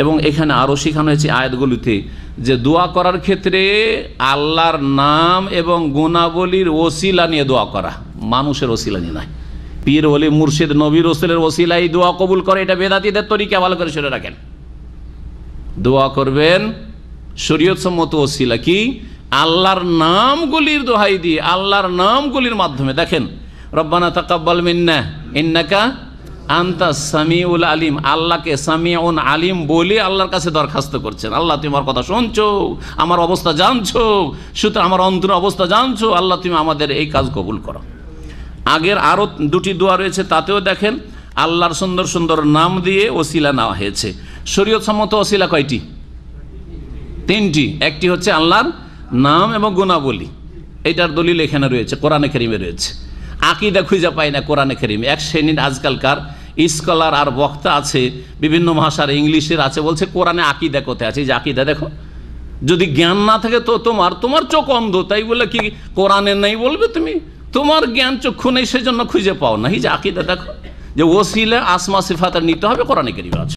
এবং এখানে আরও শেখানো হয়েছে আয়াতগুলিতে যে দোয়া করার ক্ষেত্রে আল্লাহর নাম এবং গুণাবলীর ওসিলা নিয়ে দোয়া করা মানুষের ওসিলা নিয়ে নয় পীর বলি মুর্শিদ নবীর ওসিলের ওসিলাই দোয়া কবুল করে এটা বেদাতিদের তরিকা ভালো করে সরে রাখেন দোয়া করবেন শরীয়তসম্মত ওসিলা কি আল্লাহর নামগুলির দোহাই দিয়ে আল্লাহর নামগুলির মাধ্যমে দেখেন রব্বানা তাকাব্বাল মিন্না ইন্নাকা আন্তা সামিউল আলিম আল্লাহকে সামিউন আলিম বলে আল্লাহর কাছে দরখাস্ত করছেন আল্লাহ তুমি আমার কথা শুনছো আমার অবস্থা জানছো সুতরাং আমার অন্তর অবস্থা জানছো আল্লাহ তুমি আমাদের এই কাজ কবুল করো আগের আরও দুটি দোয়া রয়েছে তাতেও দেখেন আল্লাহর সুন্দর সুন্দর নাম দিয়ে ওসিলা নেওয়া হয়েছে শরীয়ত সম্মত ওসিলা কয়টি তিনটি একটি হচ্ছে আল্লাহর নাম এবং গুণাবলী এটার দলিল এখানে রয়েছে কোরআনে খেরিমে রয়েছে আকিদা খুঁজা পায় না কোরআনে খেরিমে এক শ্রেণীর আজকালকার স্কলার আর বক্তা আছে বিভিন্ন ভাষার ইংলিশের আছে বলছে কোরআনে আকিদা কোথায় আছে যে আকিদা দেখো যদি জ্ঞান না থাকে তো তোমার তোমার চোখ অন্ধ তাই বলে কি কোরআনে নেই বলবে তুমি তোমার জ্ঞান চক্ষু নেই সেজন্য খুঁজে পাও না যে আকিদা দেখো যে ওসিলে আসমা সিফাতে নিতে হবে কোরআনে কেরিবা আছে